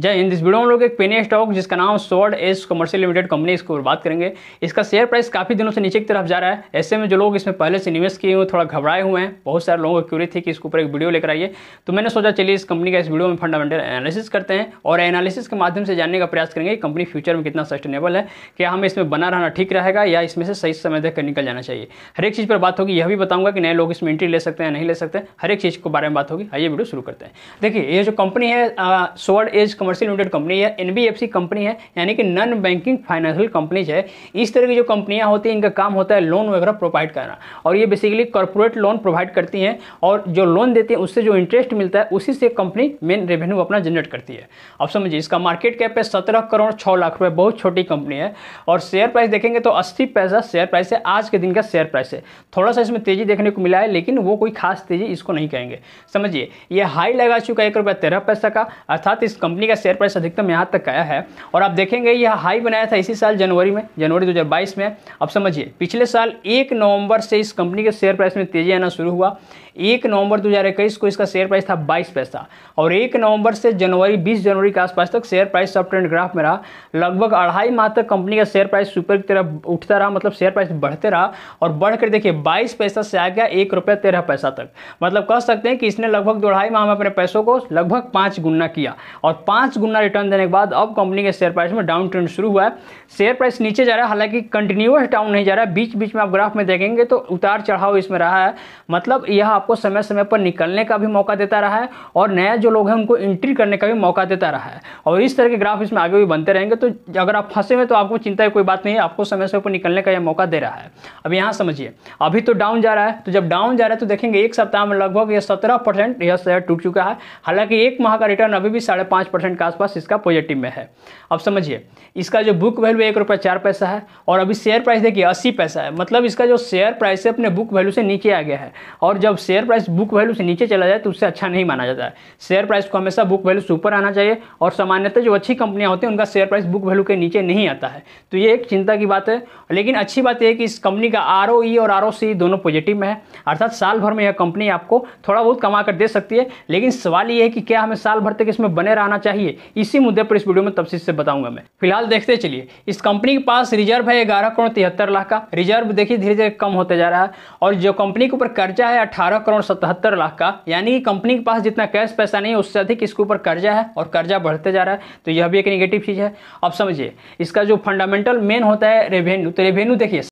जय हिंद इस वीडियो में लोग एक पेनी स्टॉक जिसका नाम सोर्ड एस कमर्शियल लिमिटेड कंपनी इसको बात करेंगे इसका शेयर प्राइस काफ़ी दिनों से नीचे की तरफ जा रहा है ऐसे में जो लोग इसमें पहले से निवेश किए हुए थोड़ा घबराए हुए हैं बहुत सारे लोगों को क्यूरी थी कि इसके ऊपर एक वीडियो लेकर आइए तो मैंने सोचा चलिए इस कंपनी का इस वीडियो में फंडामेंटल एनालिसिस करते हैं और एनालिसिस के माध्यम से जानने का प्रयास करेंगे कि कंपनी फ्यूचर में कितना सस्टेनेबल है क्या हमें इसमें बना रहना ठीक रहेगा या इसमें से सही समय देखकर निकल जाना चाहिए हर एक चीज़ पर बात होगी यह भी बताऊंगा कि नए लोग इसमें एंट्री ले सकते हैं नहीं ले सकते हर एक चीज़ के बारे में बात होगी आइए वीडियो शुरू करते हैं देखिए ये जो कंपनी है सॉर्ड एज कमर्शियल लिमिटेड कंपनी है एनबीएफसी कंपनी है यानी कि नॉन बैंकिंग फाइनेंशियल कंपनीज है इस तरह की जो कंपनियां होती हैं इनका काम होता है लोन वगैरह प्रोवाइड करना और ये बेसिकली कॉर्पोरेट लोन प्रोवाइड करती हैं और जो लोन देती हैं उससे जो इंटरेस्ट मिलता है उसी से कंपनी मेन रेवेन्यू अपना जनरेट करती है अब समझिए इसका मार्केट कैप है सत्रह करोड़ छः लाख रुपये बहुत छोटी कंपनी है और शेयर प्राइस देखेंगे तो अस्सी पैसा शेयर प्राइस है आज के दिन का शेयर प्राइस है थोड़ा सा इसमें तेजी देखने को मिला है लेकिन वो कोई खास तेजी इसको नहीं कहेंगे समझिए ये हाई लगा चुका है एक रुपया तेरह पैसा का अर्थात इस कंपनी का शेयर प्राइस अधिकतम यहाँ तक आया है और आप देखेंगे यह हाई बनाया था इसी साल जनवरी में जनवरी 2022 में अब समझिए पिछले साल एक नवंबर से इस कंपनी के शेयर प्राइस में तेजी आना शुरू हुआ एक नवंबर 2021 को इसका शेयर प्राइस था 22 पैसा और एक नवंबर से जनवरी 20 जनवरी के आसपास तक शेयर प्राइस सब ट्रेंड ग्राफ में रहा लगभग अढ़ाई माह तक कंपनी का शेयर प्राइस सुपर की तरफ उठता रहा मतलब शेयर प्राइस बढ़ते रहा और बढ़कर देखिए बाईस पैसा से आ गया एक रुपया तेरह पैसा तक मतलब कह सकते हैं कि इसने लगभग दो अढ़ाई माह में अपने पैसों को लगभग पाँच गुना किया और पाँच गुना रिटर्न देने के बाद अब कंपनी के शेयर प्राइस में डाउन ट्रेंड शुरू हुआ है शेयर प्राइस नीचे जा रहा है हालांकि कंटिन्यूस डाउन नहीं जा रहा है बीच बीच में आप ग्राफ में देखेंगे तो उतार चढ़ाव इसमें रहा है मतलब यह आपको समय समय पर निकलने का भी मौका देता रहा है और नया जो लोग हैं उनको एंट्री करने का भी मौका देता रहा है और इस तरह के ग्राफ इसमें आगे भी बनते रहेंगे तो अगर आप फंसे हुए तो आपको चिंता की कोई बात नहीं है आपको समय समय पर निकलने का यह मौका दे रहा है अब यहाँ समझिए अभी तो डाउन जा रहा है तो जब डाउन जा रहा है तो देखेंगे एक सप्ताह में लगभग यह सत्रह परसेंट यह शेयर टूट चुका है हालांकि एक माह का रिटर्न अभी भी साढ़े पाँच परसेंट के आसपास इसका पॉजिटिव में है अब समझिए इसका जो बुक वैल्यू एक रुपये चार पैसा है और अभी शेयर प्राइस देखिए अस्सी पैसा है मतलब इसका जो शेयर प्राइस है अपने बुक वैल्यू से नीचे आ गया है और जब share share price book value से नीचे चला जाए तो उससे अच्छा नहीं माना जाता है शेयर प्राइस को हमेशा बुक वैल्यू से ऊपर आना चाहिए और सामान्यतः जो अच्छी कंपनियाँ होती हैं उनका शेयर प्राइस बुक वैल्यू के नीचे नहीं आता है तो ये एक चिंता की बात है लेकिन अच्छी बात यह है कि इस कंपनी का आर e और आर दोनों पॉजिटिव में है अर्थात साल भर में यह कंपनी आपको थोड़ा बहुत कमा कर दे सकती है लेकिन सवाल ये है कि क्या हमें साल भर तक इसमें बने रहना चाहिए इसी मुद्दे पर इस वीडियो में तफसी से बताऊंगा मैं फिलहाल देखते चलिए इस कंपनी के पास रिजर्व है ग्यारह करोड़ तिहत्तर लाख का रिजर्व देखिए धीरे धीरे कम होते जा रहा है और जो कंपनी के ऊपर कर्जा है अठारह करोड़ सतहत्तर लाख का यानी कि कंपनी के पास जितना कैश पैसा नहीं है उससे अधिक इसके ऊपर कर्जा है और कर्जा बढ़ते जा रहा है तो यह भी एक निगेटिव चीज़ है अब समझिए इसका जो फंडामेंटल मेन होता है रेवेन्यू तो रेवेन्यू देखिए